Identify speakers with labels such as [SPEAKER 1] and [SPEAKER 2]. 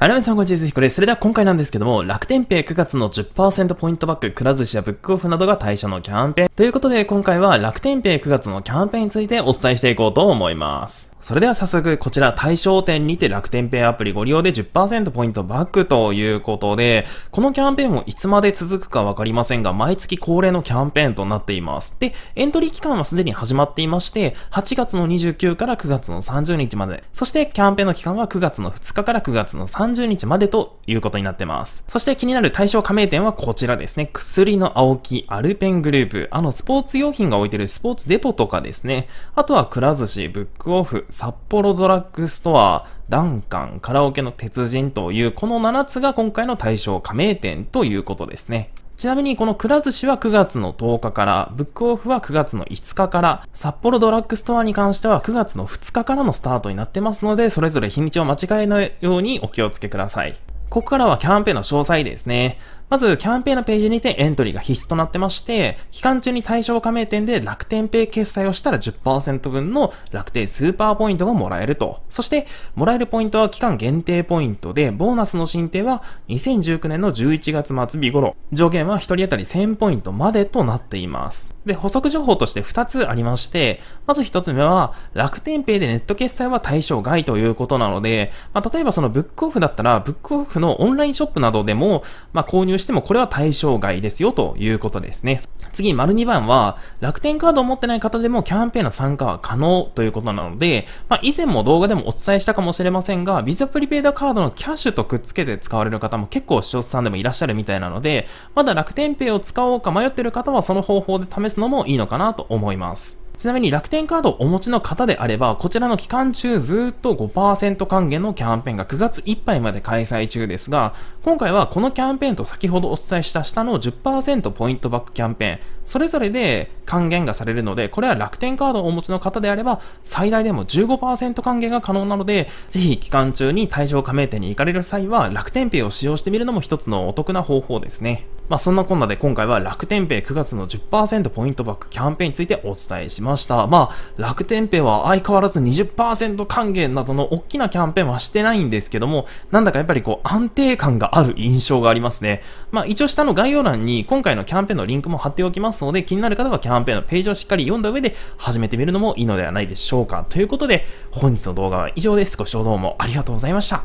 [SPEAKER 1] はい、皆さん、こんにちは。ひこです。それでは今回なんですけども、楽天ペイ9月の10%ポイントバック、くら寿司やブックオフなどが対象のキャンペーン。ということで、今回は楽天ペイ9月のキャンペーンについてお伝えしていこうと思います。それでは早速、こちら対象店にて楽天ペイアプリご利用で10%ポイントバックということで、このキャンペーンもいつまで続くかわかりませんが、毎月恒例のキャンペーンとなっています。で、エントリー期間はすでに始まっていまして、8月の29から9月の30日まで、そしてキャンペーンの期間は9月の2日から9月の30日までということになってます。そして気になる対象加盟店はこちらですね。薬の青木、アルペングループ、あのスポーツ用品が置いてるスポーツデポとかですね。あとはくら寿司、ブックオフ、札幌ドラッグストア、ダンカン、カラオケの鉄人というこの7つが今回の対象加盟店ということですね。ちなみにこのくら寿司は9月の10日から、ブックオフは9月の5日から、札幌ドラッグストアに関しては9月の2日からのスタートになってますので、それぞれ日にちを間違えないようにお気をつけください。ここからはキャンペーンの詳細ですね。まず、キャンペーンのページにてエントリーが必須となってまして、期間中に対象加盟店で楽天ペイ決済をしたら10%分の楽天スーパーポイントがもらえると。そして、もらえるポイントは期間限定ポイントで、ボーナスの申請は2019年の11月末日頃、上限は1人当たり1000ポイントまでとなっています。で、補足情報として2つありまして、まず1つ目は、楽天ペイでネット決済は対象外ということなので、まあ、例えばそのブックオフだったら、ブックオフのオンラインショップなどでも、まあ、購入してもこれは対象外ですよということですね。次、丸2番は、楽天カードを持ってない方でもキャンペーンの参加は可能ということなので、まあ、以前も動画でもお伝えしたかもしれませんが、ビザプリペイドカードのキャッシュとくっつけて使われる方も結構視聴者さんでもいらっしゃるみたいなので、まだ楽天ペイを使おうか迷ってる方はその方法で試すのもいいのかなと思います。ちなみに楽天カードをお持ちの方であれば、こちらの期間中ずっと5%還元のキャンペーンが9月いっぱいまで開催中ですが、今回はこのキャンペーンと先ほどお伝えした下の10%ポイントバックキャンペーン、それぞれで還元がされるので、これは楽天カードをお持ちの方であれば、最大でも15%還元が可能なので、ぜひ期間中に対象加盟店に行かれる際は、楽天ペイを使用してみるのも一つのお得な方法ですね。まあ、そんなこんなで今回は楽天ペイ9月の10%ポイントバックキャンペーンについてお伝えします。ました。まあ、楽天ペイは相変わらず20%還元などの大きなキャンペーンはしてないんですけども、なんだかやっぱりこう安定感がある印象がありますね。まあ、一応下の概要欄に今回のキャンペーンのリンクも貼っておきますので、気になる方はキャンペーンのページをしっかり読んだ上で始めてみるのもいいのではないでしょうか。ということで、本日の動画は以上です。ご視聴どうもありがとうございました。